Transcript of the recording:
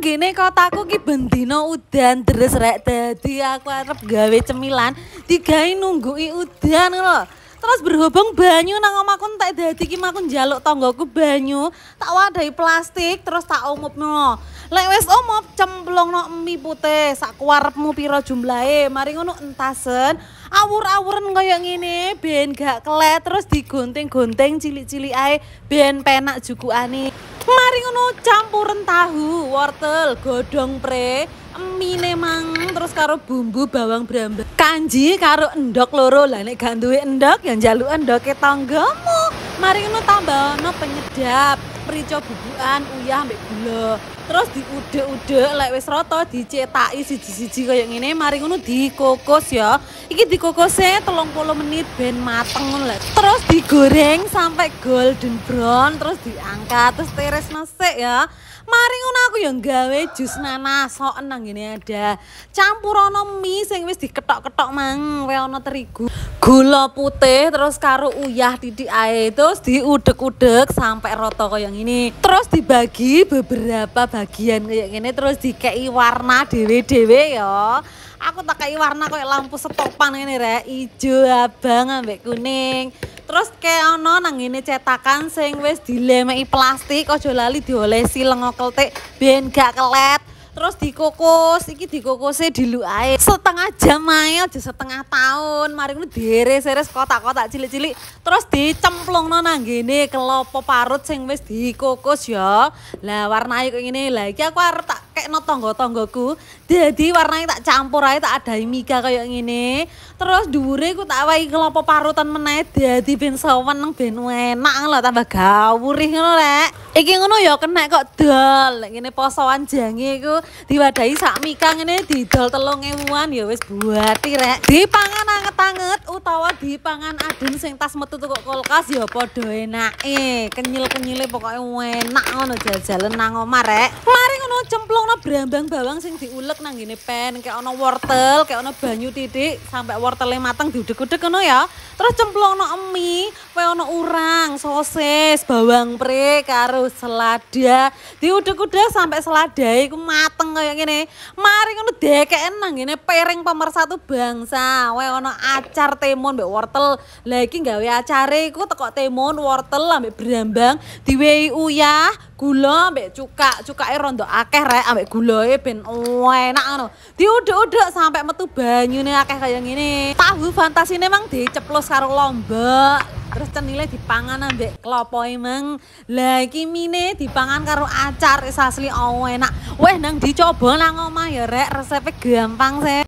Gini, kotaku ki bendina udan terus, rek dadi aku arep gawe cemilan digawe nungguki udan loh. Terus berhubung banyu nang omahku tak dadi ki maku njaluk tanggoku banyu, tak wadahi plastik terus tak umupno. Lek wis umup cemplungno mi putih sak kuarepmu pira jumlahe, mari ngono entasen. Awur-awuren kaya ngene ben gak kelet terus digunting-gunting cilik-cilik ae ben penak jukukane. Mari ngono campuren tahu, wortel, godhong pre, mie mang terus karo bumbu bawang brambang. Kanji karo endok loro. Lah nek gak endok yang endok endoke tanggamu. Mari ngono tambah no penyedap merica bubukan uyah ambek gula. Terus diudek-udek lek wis rata dicetaki siji-siji kaya ngene mari ngono dikukus ya. Iki dikukuse 30 menit ben mateng ngono lek. Terus digoreng sampai golden brown terus diangkat terus teres nasek ya. Mari ngono aku ya gawe jus nanas sok enang ngene ada. Campurana mie sing wis diketok-ketok mang, kowe ana terigu, gula putih terus karo uyah titik ae terus diudek-udek sampai rata kaya ngene ini terus dibagi beberapa bagian kayak gini terus dikei warna dewe-dewe ya aku tak kei warna kayak lampu setopan ini re ijo abang ambek kuning terus kayak ono nang ini cetakan sing wis dilemei plastik ojo lali diolesi lengok keltik ben gak kelet terus dikukus iki dikukusnya dilu setengah jam ae aja setengah tahun mari ngono deres kotak-kotak cilik-cilik terus dicemplungno nang gini kelopo parut sing wis dikukus ya lah warnai kok ngene lah iki aku arep tak pakai no tonggo-tonggoku jadi warnanya tak campur aja tak ada mika kayak gini terus dure ku tak wai kelopo parutan menaik jadi ben seneng ben enak lho tambah gawurih ngono lek iki ngono ya kena kok dol Gini posoan jangi ku diwadahi sak mika ini didol 3000an ya wis buati rek dipangan anget-anget utawa di pangan adem sing tas metu kok kulkas ya padha eh Kenyil-kenyile pokoknya enak ngono jalan nang nangomare, Mari ngono cemplungno brambang bawang sing diulek nang gini pen, kayak ono wortel, kayak ono banyu titik sampai wortelnya mateng diudek-udek ngono ya. Terus cemplungno emi, ono urang, sosis, bawang pre, karo selada. udah-udah sampai selada iku mateng kaya ngene. Mari ngono enang gini ngene piring pemersatu bangsa. Wae ono acar temon mbek wortel. Lah iki gawe acare iku tekok temon wortel ambek brambang diwehi uyah, gula ambek cuka cukake rondo akeh rek ambek gulae ben enak ngono udah-udah sampai metu nih akeh kaya ngene tahu fantasine mang diceplos karo lombok terus cenile dipangan ambek klopo emang lagi iki mine dipangan karo acar is asli oh, enak weh nang dicoba nang omah ya rek resepnya gampang sih